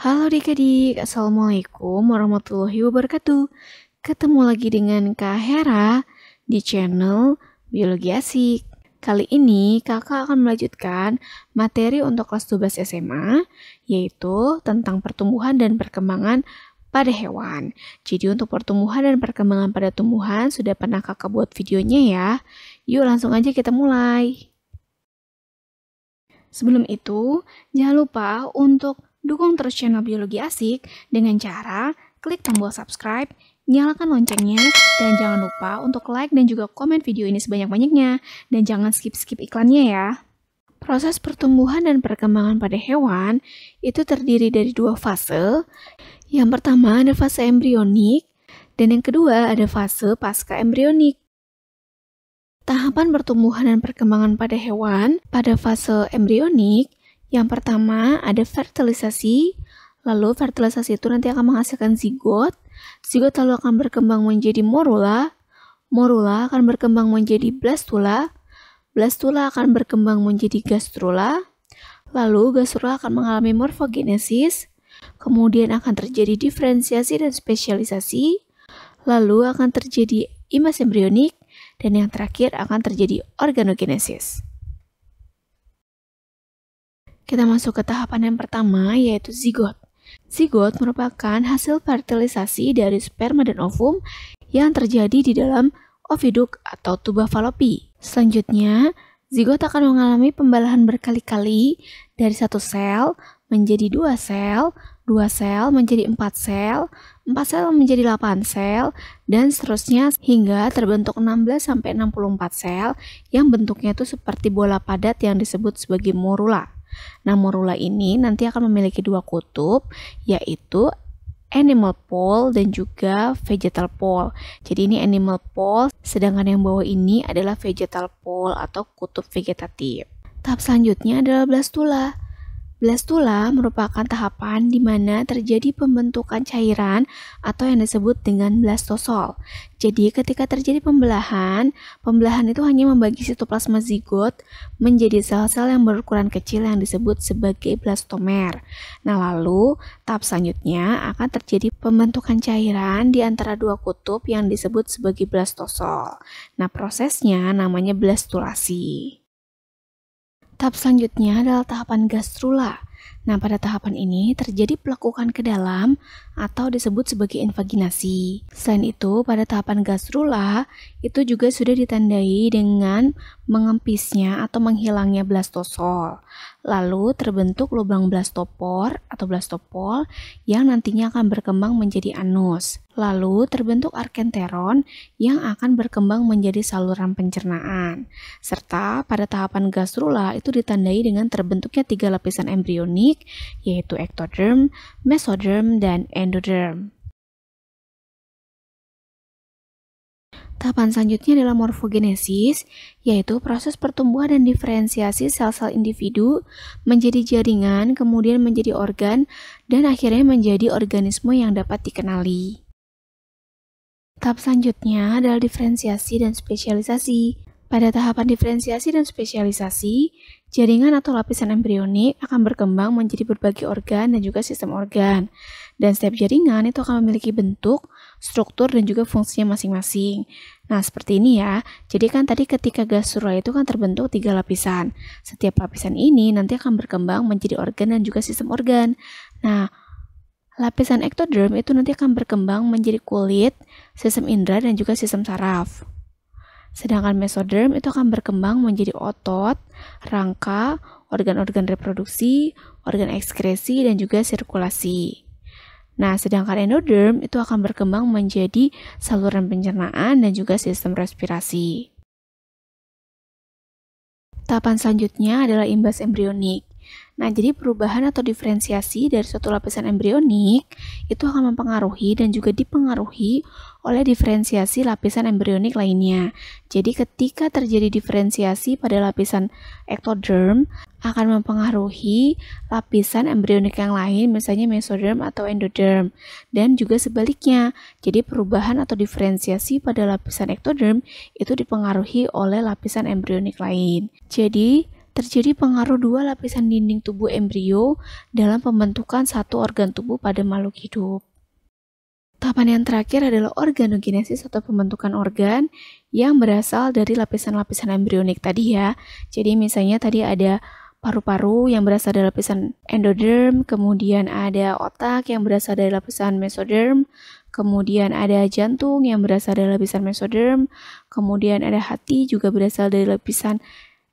Halo adik-adik, Assalamualaikum warahmatullahi wabarakatuh. Ketemu lagi dengan Kak Hera di channel Biologi Asik. Kali ini kakak akan melanjutkan materi untuk kelas 12 SMA, yaitu tentang pertumbuhan dan perkembangan pada hewan. Jadi untuk pertumbuhan dan perkembangan pada tumbuhan sudah pernah kakak buat videonya ya. Yuk langsung aja kita mulai. Sebelum itu, jangan lupa untuk Dukung terus channel Biologi Asik dengan cara klik tombol subscribe, nyalakan loncengnya, dan jangan lupa untuk like dan juga komen video ini sebanyak-banyaknya, dan jangan skip-skip iklannya ya. Proses pertumbuhan dan perkembangan pada hewan itu terdiri dari dua fase. Yang pertama ada fase embrionik, dan yang kedua ada fase pasca embrionik. Tahapan pertumbuhan dan perkembangan pada hewan pada fase embrionik yang pertama ada fertilisasi, lalu fertilisasi itu nanti akan menghasilkan zigot, zigot lalu akan berkembang menjadi morula, morula akan berkembang menjadi blastula, blastula akan berkembang menjadi gastrula, lalu gastrula akan mengalami morfogenesis, kemudian akan terjadi diferensiasi dan spesialisasi, lalu akan terjadi imas embrionik, dan yang terakhir akan terjadi organogenesis. Kita masuk ke tahapan yang pertama yaitu zigot. Zigot merupakan hasil fertilisasi dari sperma dan ovum yang terjadi di dalam oviduk atau tuba falopi. Selanjutnya, zigot akan mengalami pembelahan berkali-kali dari satu sel menjadi dua sel, dua sel menjadi empat sel, empat sel menjadi delapan sel, dan seterusnya hingga terbentuk 16-64 sel yang bentuknya itu seperti bola padat yang disebut sebagai morula. Nah, morula ini nanti akan memiliki dua kutub, yaitu animal pole dan juga vegetal pole. Jadi ini animal pole, sedangkan yang bawah ini adalah vegetal pole atau kutub vegetatif. Tahap selanjutnya adalah blastula. Blastula merupakan tahapan di mana terjadi pembentukan cairan atau yang disebut dengan blastosol. Jadi ketika terjadi pembelahan, pembelahan itu hanya membagi sitoplasma zigot menjadi sel-sel yang berukuran kecil yang disebut sebagai blastomer. Nah lalu tahap selanjutnya akan terjadi pembentukan cairan di antara dua kutub yang disebut sebagai blastosol. Nah prosesnya namanya blastulasi. Tahap selanjutnya adalah tahapan gastrula. Nah, pada tahapan ini terjadi pelakukan ke dalam atau disebut sebagai invaginasi. Selain itu, pada tahapan gastrula itu juga sudah ditandai dengan mengempisnya atau menghilangnya blastosol. Lalu terbentuk lubang blastopor atau blastopol yang nantinya akan berkembang menjadi anus. Lalu terbentuk arkenteron yang akan berkembang menjadi saluran pencernaan. Serta pada tahapan gastrula itu ditandai dengan terbentuknya tiga lapisan embrionik yaitu ektoderm, mesoderm, dan endoderm endoderm. Tahapan selanjutnya adalah morfogenesis, yaitu proses pertumbuhan dan diferensiasi sel-sel individu menjadi jaringan, kemudian menjadi organ, dan akhirnya menjadi organisme yang dapat dikenali. Tahap selanjutnya adalah diferensiasi dan spesialisasi. Pada tahapan diferensiasi dan spesialisasi, jaringan atau lapisan embrionik akan berkembang menjadi berbagai organ dan juga sistem organ. Dan setiap jaringan itu akan memiliki bentuk, struktur, dan juga fungsinya masing-masing. Nah, seperti ini ya. Jadi kan tadi ketika gastrula itu kan terbentuk tiga lapisan. Setiap lapisan ini nanti akan berkembang menjadi organ dan juga sistem organ. Nah, lapisan ektoderm itu nanti akan berkembang menjadi kulit, sistem indera, dan juga sistem saraf. Sedangkan mesoderm itu akan berkembang menjadi otot, rangka, organ-organ reproduksi, organ ekskresi, dan juga sirkulasi. Nah, sedangkan endoderm itu akan berkembang menjadi saluran pencernaan dan juga sistem respirasi. Tahapan selanjutnya adalah imbas embrionik. Nah, jadi perubahan atau diferensiasi dari suatu lapisan embrionik itu akan mempengaruhi dan juga dipengaruhi oleh diferensiasi lapisan embrionik lainnya. Jadi, ketika terjadi diferensiasi pada lapisan ektoderm akan mempengaruhi lapisan embrionik yang lain, misalnya mesoderm atau endoderm, dan juga sebaliknya. Jadi, perubahan atau diferensiasi pada lapisan ektoderm itu dipengaruhi oleh lapisan embrionik lain. Jadi, terjadi pengaruh dua lapisan dinding tubuh embrio dalam pembentukan satu organ tubuh pada makhluk hidup. Tahapan yang terakhir adalah organogenesis atau pembentukan organ yang berasal dari lapisan-lapisan embrionik tadi ya. Jadi misalnya tadi ada paru-paru yang berasal dari lapisan endoderm, kemudian ada otak yang berasal dari lapisan mesoderm, kemudian ada jantung yang berasal dari lapisan mesoderm, kemudian ada hati juga berasal dari lapisan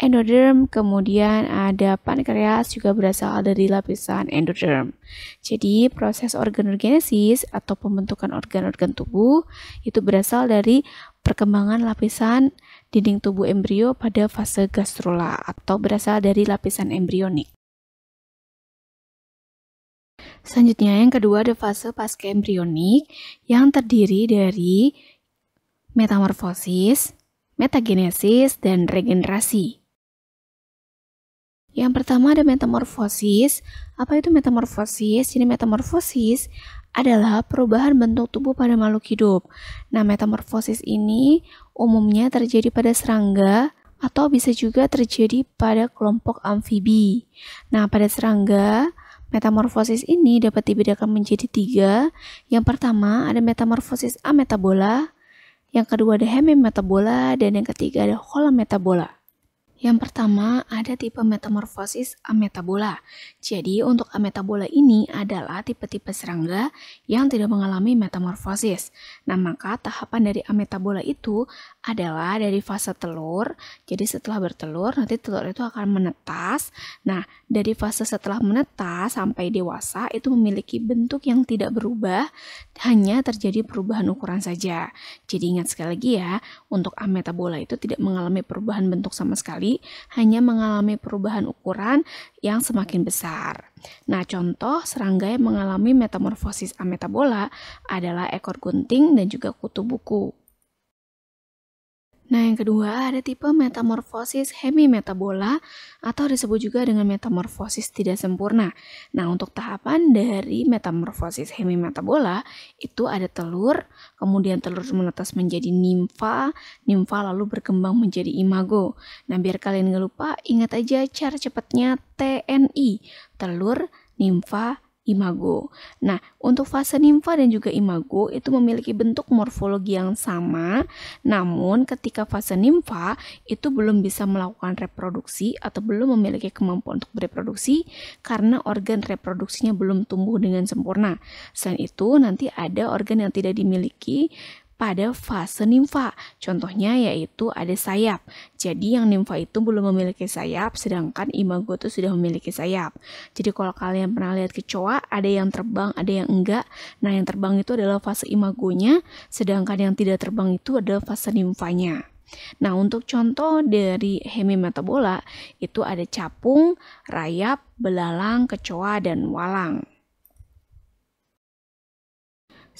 endoderm, kemudian ada pankreas juga berasal dari lapisan endoderm. Jadi proses organogenesis atau pembentukan organ-organ tubuh itu berasal dari perkembangan lapisan dinding tubuh embrio pada fase gastrula atau berasal dari lapisan embrionik. Selanjutnya yang kedua ada fase pasca embrionik yang terdiri dari metamorfosis, metagenesis, dan regenerasi. Yang pertama ada metamorfosis. Apa itu metamorfosis? Jadi metamorfosis adalah perubahan bentuk tubuh pada makhluk hidup. Nah, metamorfosis ini umumnya terjadi pada serangga atau bisa juga terjadi pada kelompok amfibi. Nah, pada serangga, metamorfosis ini dapat dibedakan menjadi tiga. Yang pertama ada metamorfosis ametabola, yang kedua ada hemimetabola, dan yang ketiga ada holometabola. Yang pertama, ada tipe metamorfosis ametabola. Jadi, untuk ametabola ini adalah tipe-tipe serangga yang tidak mengalami metamorfosis. Nah, maka tahapan dari ametabola itu adalah dari fase telur. Jadi, setelah bertelur, nanti telur itu akan menetas. Nah, dari fase setelah menetas sampai dewasa itu memiliki bentuk yang tidak berubah, hanya terjadi perubahan ukuran saja. Jadi, ingat sekali lagi ya, untuk ametabola itu tidak mengalami perubahan bentuk sama sekali sendiri hanya mengalami perubahan ukuran yang semakin besar. Nah, contoh serangga yang mengalami metamorfosis ametabola adalah ekor gunting dan juga kutu buku. Nah, yang kedua ada tipe metamorfosis hemimetabola atau disebut juga dengan metamorfosis tidak sempurna. Nah, untuk tahapan dari metamorfosis hemimetabola itu ada telur, kemudian telur menetas menjadi nimfa, nimfa lalu berkembang menjadi imago. Nah, biar kalian gak lupa, ingat aja cara cepatnya TNI, telur, nimfa, imago. Nah, untuk fase nimfa dan juga imago itu memiliki bentuk morfologi yang sama, namun ketika fase nimfa itu belum bisa melakukan reproduksi atau belum memiliki kemampuan untuk bereproduksi karena organ reproduksinya belum tumbuh dengan sempurna. Selain itu, nanti ada organ yang tidak dimiliki pada fase nimfa. Contohnya yaitu ada sayap. Jadi yang nimfa itu belum memiliki sayap, sedangkan imago itu sudah memiliki sayap. Jadi kalau kalian pernah lihat kecoa, ada yang terbang, ada yang enggak. Nah yang terbang itu adalah fase imagonya, sedangkan yang tidak terbang itu adalah fase nimfanya. Nah, untuk contoh dari hemimetabola itu ada capung, rayap, belalang, kecoa, dan walang.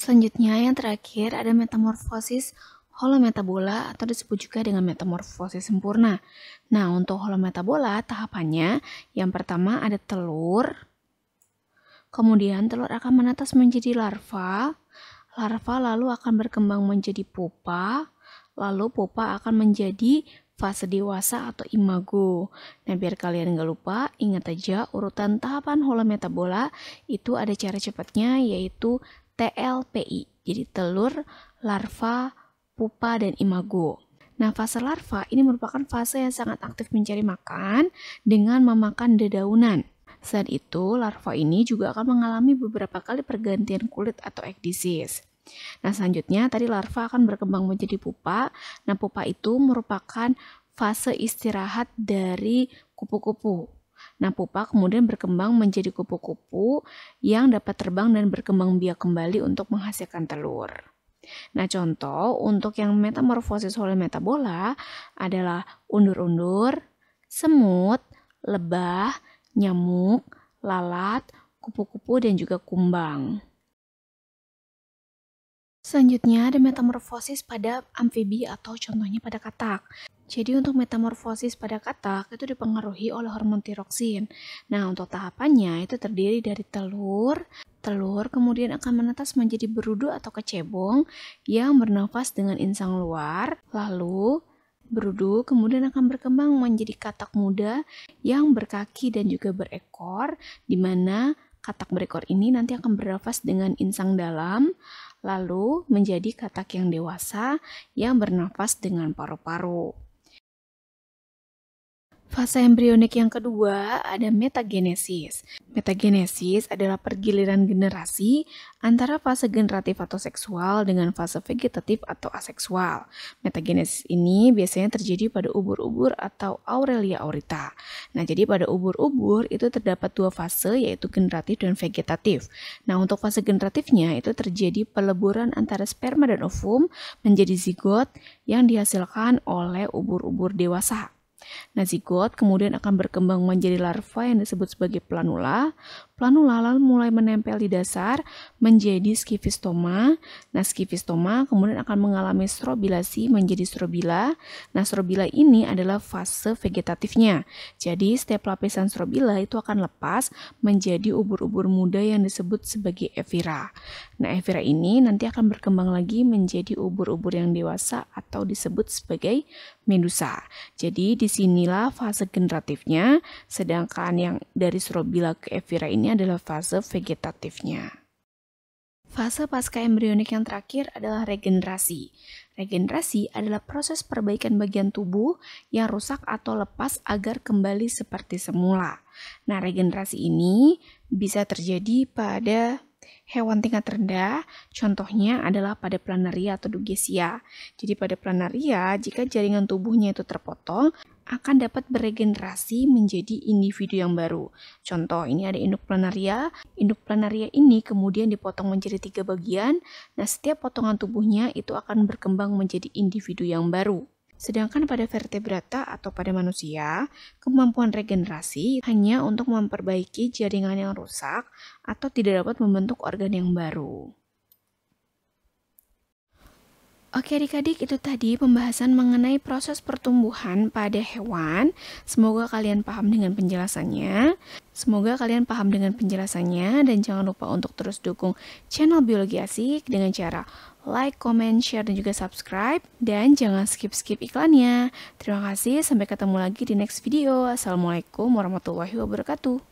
Selanjutnya yang terakhir ada metamorfosis holometabola atau disebut juga dengan metamorfosis sempurna. Nah, untuk holometabola tahapannya yang pertama ada telur, kemudian telur akan menetas menjadi larva, larva lalu akan berkembang menjadi pupa, lalu pupa akan menjadi fase dewasa atau imago. Nah, biar kalian nggak lupa, ingat aja urutan tahapan holometabola itu ada cara cepatnya yaitu TLPI, jadi telur, larva, pupa, dan imago. Nah, fase larva ini merupakan fase yang sangat aktif mencari makan dengan memakan dedaunan. Saat itu, larva ini juga akan mengalami beberapa kali pergantian kulit atau egg disease. Nah, selanjutnya tadi larva akan berkembang menjadi pupa. Nah, pupa itu merupakan fase istirahat dari kupu-kupu. Nah, pupa kemudian berkembang menjadi kupu-kupu yang dapat terbang dan berkembang biak kembali untuk menghasilkan telur. Nah, contoh untuk yang metamorfosis oleh metabola adalah undur-undur, semut, lebah, nyamuk, lalat, kupu-kupu, dan juga kumbang. Selanjutnya ada metamorfosis pada amfibi atau contohnya pada katak. Jadi untuk metamorfosis pada katak itu dipengaruhi oleh hormon tiroksin. Nah, untuk tahapannya itu terdiri dari telur, telur kemudian akan menetas menjadi berudu atau kecebong yang bernafas dengan insang luar, lalu berudu kemudian akan berkembang menjadi katak muda yang berkaki dan juga berekor di mana katak berekor ini nanti akan bernafas dengan insang dalam lalu menjadi katak yang dewasa yang bernafas dengan paru-paru. Fase embrionik yang kedua ada metagenesis. Metagenesis adalah pergiliran generasi antara fase generatif atau seksual dengan fase vegetatif atau aseksual. Metagenesis ini biasanya terjadi pada ubur-ubur atau Aurelia aurita. Nah, jadi pada ubur-ubur itu terdapat dua fase yaitu generatif dan vegetatif. Nah, untuk fase generatifnya itu terjadi peleburan antara sperma dan ovum menjadi zigot yang dihasilkan oleh ubur-ubur dewasa. Nah, zigot kemudian akan berkembang menjadi larva yang disebut sebagai planula, planulalal mulai menempel di dasar menjadi skifistoma. Nah, skifistoma kemudian akan mengalami strobilasi menjadi strobila. Nah, strobila ini adalah fase vegetatifnya. Jadi, setiap lapisan strobila itu akan lepas menjadi ubur-ubur muda yang disebut sebagai evira. Nah, evira ini nanti akan berkembang lagi menjadi ubur-ubur yang dewasa atau disebut sebagai medusa. Jadi, disinilah fase generatifnya, sedangkan yang dari strobila ke evira ini adalah fase vegetatifnya. Fase pasca embrionik yang terakhir adalah regenerasi. Regenerasi adalah proses perbaikan bagian tubuh yang rusak atau lepas agar kembali seperti semula. Nah, regenerasi ini bisa terjadi pada hewan tingkat rendah, contohnya adalah pada planaria atau dugesia. Jadi pada planaria, jika jaringan tubuhnya itu terpotong, akan dapat beregenerasi menjadi individu yang baru. Contoh, ini ada induk planaria. Induk planaria ini kemudian dipotong menjadi tiga bagian. Nah, setiap potongan tubuhnya itu akan berkembang menjadi individu yang baru. Sedangkan pada vertebrata atau pada manusia, kemampuan regenerasi hanya untuk memperbaiki jaringan yang rusak atau tidak dapat membentuk organ yang baru. Oke adik-adik itu tadi pembahasan mengenai proses pertumbuhan pada hewan Semoga kalian paham dengan penjelasannya Semoga kalian paham dengan penjelasannya Dan jangan lupa untuk terus dukung channel Biologi Asik Dengan cara like, comment, share, dan juga subscribe Dan jangan skip-skip iklannya Terima kasih, sampai ketemu lagi di next video Assalamualaikum warahmatullahi wabarakatuh